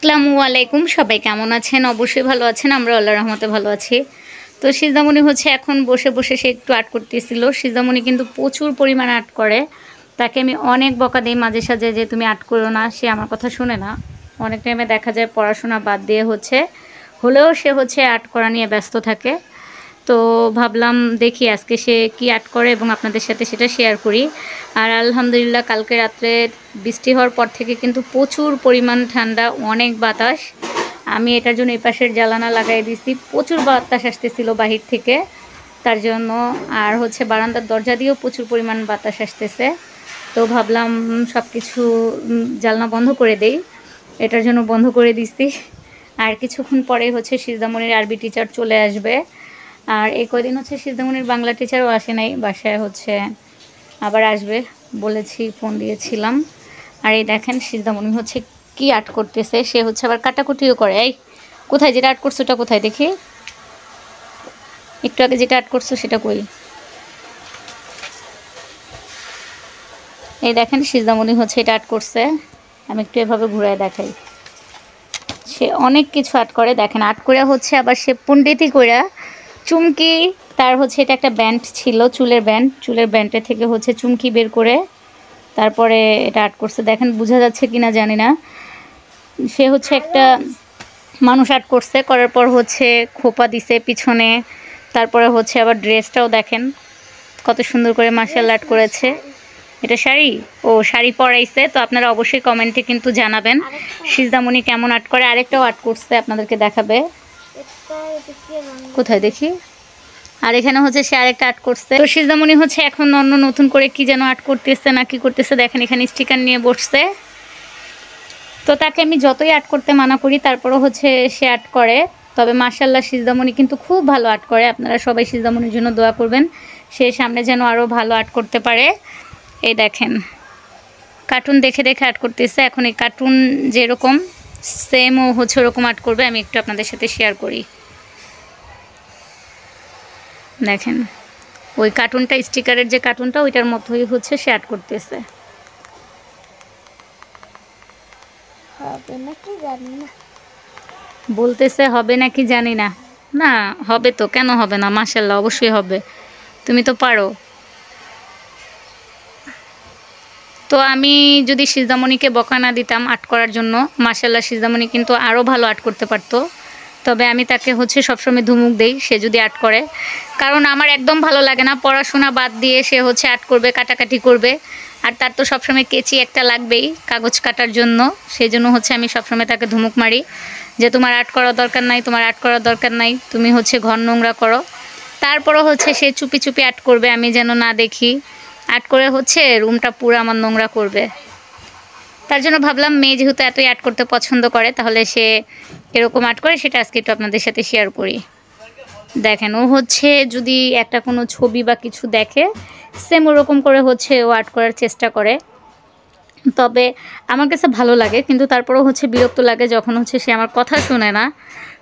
আসসালামু আলাইকুম সবাই কেমন আছেন অবশ্যই ভালো আছেন আমরা আল্লাহ রহমতে ভালো আছি তো সিজামণি হচ্ছে এখন বসে বসে সে একটু আর্ট করতেছিল সিজামণি কিন্তু প্রচুর পরিমাণ আর্ট করে তাকে আমি অনেক বকা দিই মাঝে সাঝে যে তুমি আর্ট করো না সে আমার কথা শুনে না অনেক টাইমে দেখা যায় পড়াশোনা বাদ দিয়ে হচ্ছে হলেও সে হচ্ছে আর্ট করা নিয়ে ব্যস্ত থাকে তো ভাবলাম দেখি আজকে সে কি আট করে এবং আপনাদের সাথে সেটা শেয়ার করি আর আলহামদুলিল্লাহ কালকে রাত্রে বৃষ্টি হওয়ার পর থেকে কিন্তু প্রচুর পরিমাণ ঠান্ডা অনেক বাতাস আমি এটার জন্য এই পাশের জ্বালানা লাগাই দিয়েছি প্রচুর বাতাস আসতেছিল বাহির থেকে তার জন্য আর হচ্ছে বারান্দার দরজা দিয়েও প্রচুর পরিমাণ বাতাস আসতেছে তো ভাবলাম সব কিছু জ্বালনা বন্ধ করে দেই এটার জন্য বন্ধ করে দিছি আর কিছুক্ষণ পরে হচ্ছে সিজদামনির আরবি টিচার চলে আসবে আর এই কদিন হচ্ছে সিদ্ধমনির বাংলা টিচারও আসে নাই বাসায় হচ্ছে আবার আসবে বলেছি ফোন দিয়েছিলাম আর এই দেখেন সিদ্ধমনি হচ্ছে কি আর্ট করতেছে সে হচ্ছে আবার কাটাকুটিও করে এই কোথায় যেটা আর্ট করছো ওটা কোথায় দেখি একটু আগে যেটা আর্ট করছো সেটা কই এই দেখেন সিজদামণি হচ্ছে এটা আর্ট করছে আমি একটু এভাবে ঘুরায় দেখাই সে অনেক কিছু আর্ট করে দেখেন আর্ট করে হচ্ছে আবার সে পণ্ডিতই করে চুমকি তার হচ্ছে এটা একটা ব্যান্ড ছিল চুলের ব্যান্ড চুলের ব্যান্ডের থেকে হচ্ছে চুমকি বের করে তারপরে এটা আর্ট করছে দেখেন বোঝা যাচ্ছে কিনা জানি না সে হচ্ছে একটা মানুষ আর্ট করছে করার পর হচ্ছে খোপা দিছে পিছনে তারপরে হচ্ছে আবার ড্রেসটাও দেখেন কত সুন্দর করে মার্শাল আর্ট করেছে এটা শাড়ি ও শাড়ি পরাইছে তো আপনারা অবশ্যই কমেন্টে কিন্তু জানাবেন সিজদামণি কেমন আর্ট করে আরেকটাও আর্ট করছে আপনাদেরকে দেখাবে কোথায় দেখি আর এখানে হচ্ছে সে আরেকটা আর্ট করছে তো সিজামণি হচ্ছে এখন অন্য নতুন করে কি যেন আর্ট করতেছে না কি করতেছে দেখেন এখানে স্টিকার নিয়ে বসছে তো তাকে আমি যতই আর্ট করতে মানা করি তারপরও হচ্ছে সে আর্ট করে তবে মার্শাল্লাহ সিরদামনি কিন্তু খুব ভালো আর্ট করে আপনারা সবাই সিরদামনির জন্য দোয়া করবেন সে সামনে যেন আরও ভালো আর্ট করতে পারে এই দেখেন কার্টুন দেখে দেখে আর্ট করতেছে এখন এই কার্টুন যেরকম সেমও হচ্ছে ওরকম আর্ট করবে আমি একটু আপনাদের সাথে শেয়ার করি দেখেন ওই কার্টুনটা স্টিকারের যে কার্টুনটা ওইটার মতোই হচ্ছে সে আর্ট করতেছে বলতেছে হবে নাকি জানি না না হবে তো কেন হবে না মাসাল্লাহ অবশ্যই হবে তুমি তো পারো তো আমি যদি সিজদামণিকে বকা না দিতাম আর্ট করার জন্য মাসাল্লাহ সিজদামণি কিন্তু আরও ভালো আর্ট করতে পারতো তবে আমি তাকে হচ্ছে সবসময় ধুমুক দেই সে যদি আর্ট করে কারণ আমার একদম ভালো লাগে না পড়াশোনা বাদ দিয়ে সে হচ্ছে আর্ট করবে কাটাকাটি করবে আর তার তো সবসময় কেচি একটা লাগবেই কাগজ কাটার জন্য সেই জন্য হচ্ছে আমি সবসময় তাকে ধুমুক মারি যে তোমার আর্ট করার দরকার নাই তোমার আর্ট করার দরকার নাই তুমি হচ্ছে ঘর নোংরা করো তারপরও হচ্ছে সে চুপি চুপি আর্ট করবে আমি যেন না দেখি আর্ট করে হচ্ছে রুমটা পুরো আমার নোংরা করবে তার জন্য ভাবলাম মেয়ে যেহেতু এতই অ্যাড করতে পছন্দ করে তাহলে সে এরকম আর্ট করে সেটা আজকে একটু আপনাদের সাথে শেয়ার করি দেখেন ও হচ্ছে যদি একটা কোনো ছবি বা কিছু দেখে সেম ওরকম করে হচ্ছে ও আর্ট করার চেষ্টা করে তবে আমার কাছে ভালো লাগে কিন্তু তারপরেও হচ্ছে বিরক্ত লাগে যখন হচ্ছে সে আমার কথা শুনে না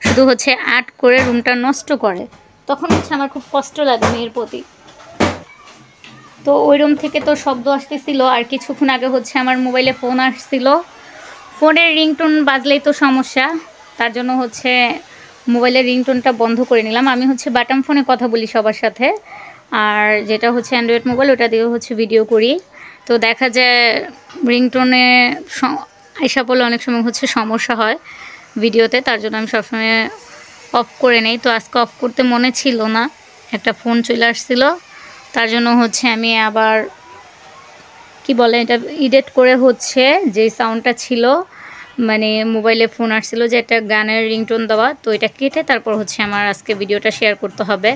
শুধু হচ্ছে আর্ট করে রুমটা নষ্ট করে তখন হচ্ছে আমার খুব কষ্ট লাগে মেয়ের প্রতি তো ওই রুম থেকে তো শব্দ আসতেছিল আর কিছুক্ষণ আগে হচ্ছে আমার মোবাইলে ফোন আসছিল ফোনের রিংটোন বাজলেই তো সমস্যা তার জন্য হচ্ছে মোবাইলের রিংটোনটা বন্ধ করে নিলাম আমি হচ্ছে বাটাম ফোনে কথা বলি সবার সাথে আর যেটা হচ্ছে অ্যান্ড্রয়েড মোবাইল ওটা দিয়ে হচ্ছে ভিডিও করি তো দেখা যায় রিংটোনে আইসা পড়লে অনেক সময় হচ্ছে সমস্যা হয় ভিডিওতে তার জন্য আমি সবসময় অফ করে নেই তো আজকে অফ করতে মনে ছিল না একটা ফোন চলে আসছিলো তার জন্য হচ্ছে আমি আবার কি বলে এটা ইডিট করে হচ্ছে যে সাউন্ডটা ছিল মানে মোবাইলে ফোন আসছিল যে একটা গানের রিংটোন দেওয়া তো এটা কেটে তারপর হচ্ছে আমার আজকে ভিডিওটা শেয়ার করতে হবে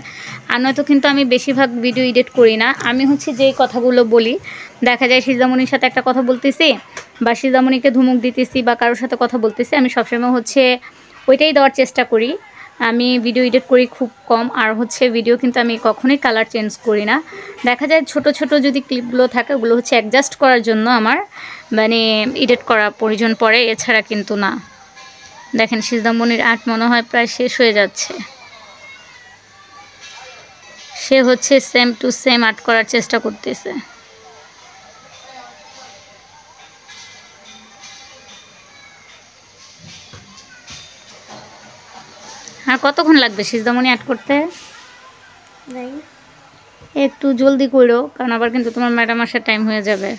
আর নয়তো কিন্তু আমি বেশিরভাগ ভিডিও ইডিট করি না আমি হচ্ছে যেই কথাগুলো বলি দেখা যায় সিজামণির সাথে একটা কথা বলতেছি বা সিজামণিকে ধুমুক দিতেছি বা কারোর সাথে কথা বলতেছি আমি সবসময় হচ্ছে ওইটাই দেওয়ার চেষ্টা করি আমি ভিডিও এডিট করি খুব কম আর হচ্ছে ভিডিও কিন্তু আমি কখনোই কালার চেঞ্জ করি না দেখা যায় ছোট ছোট যদি ক্লিপগুলো থাকে ওগুলো হচ্ছে অ্যাডজাস্ট করার জন্য আমার মানে এডিট করা প্রয়োজন পড়ে এছাড়া কিন্তু না দেখেন সিজদামনির আর্ট মনে হয় প্রায় শেষ হয়ে যাচ্ছে সে হচ্ছে সেম টু সেম আর্ট করার চেষ্টা করতেছে হ্যাঁ কতক্ষণ লাগবে সিজদামণি অ্যাড করতে একটু জলদি করো কারণ আবার কিন্তু তোমার ম্যাডাম আসার টাইম হয়ে যাবে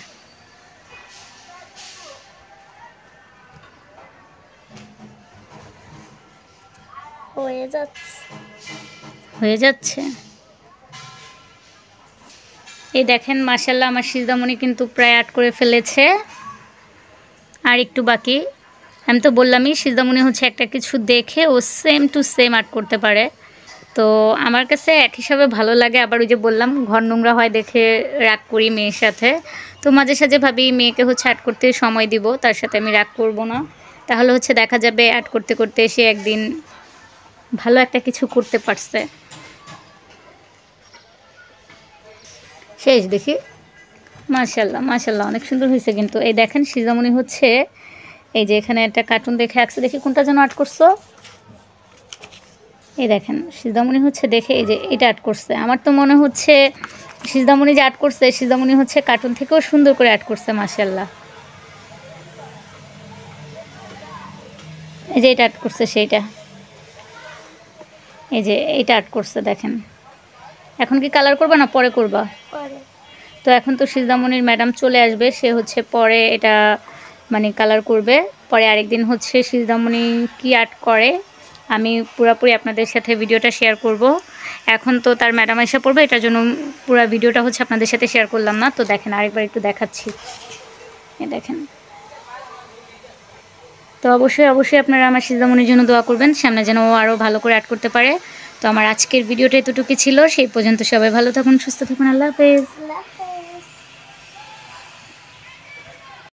হয়ে যাচ্ছে হয়ে যাচ্ছে এই দেখেন মাসাল্লাহ আমার সিজদামণি কিন্তু প্রায় অ্যাড করে ফেলেছে আর একটু বাকি আমি তো বললামই সিজদামণি হচ্ছে একটা কিছু দেখে ও সেম টু সেম আর্ট করতে পারে তো আমার কাছে এক হিসাবে ভালো লাগে আবার ওই যে বললাম ঘর নোংরা হয় দেখে রাগ করি মেয়ের সাথে তো মাঝে সাঝে ভাবি মেয়েকে হচ্ছে আর্ট করতে সময় দিব তার সাথে আমি রাগ করব না তাহলে হচ্ছে দেখা যাবে অ্যাড করতে করতে এসে একদিন ভালো একটা কিছু করতে পারছে শেষ দেখি মাশাল্লাহ মাশাল্লাহ অনেক সুন্দর হয়েছে কিন্তু এই দেখেন সিজামণি হচ্ছে এই যে এখানে একটা কার্টুন দেখে আসছে দেখি কোনটা যেন আর্ট করছো এই দেখেন সিদ্ধামণি হচ্ছে দেখে এই যে এটা আর্ট করছে আমার তো মনে হচ্ছে সিদ্ধামণি যে আর্ট করছে সিদ্ধামণি হচ্ছে কার্টুন থেকেও সুন্দর করে আর্ট করছে মাসাল্লাহ এই যে এটা আর্ট করছে সেইটা এই যে এটা আর্ট করছে দেখেন এখন কি কালার করবা না পরে করবা তো এখন তো সিদ্ধামণির ম্যাডাম চলে আসবে সে হচ্ছে পরে এটা মানে কালার করবে পরে আরেকদিন হচ্ছে সিজদামণি কি আর্ট করে আমি পুরাপুরি আপনাদের সাথে ভিডিওটা শেয়ার করব এখন তো তার ম্যাডাম এসে পড়বে এটার জন্য পুরা ভিডিওটা হচ্ছে আপনাদের সাথে শেয়ার করলাম না তো দেখেন আরেকবার একটু দেখাচ্ছি দেখেন তো অবশ্যই অবশ্যই আপনারা আমার সিজদামনির জন্য দোয়া করবেন সামনে যেন ও আরও ভালো করে অ্যাড করতে পারে তো আমার আজকের ভিডিওটা এতটুকু ছিল সেই পর্যন্ত সবাই ভালো থাকুন সুস্থ থাকুন আল্লাহ হাফেজ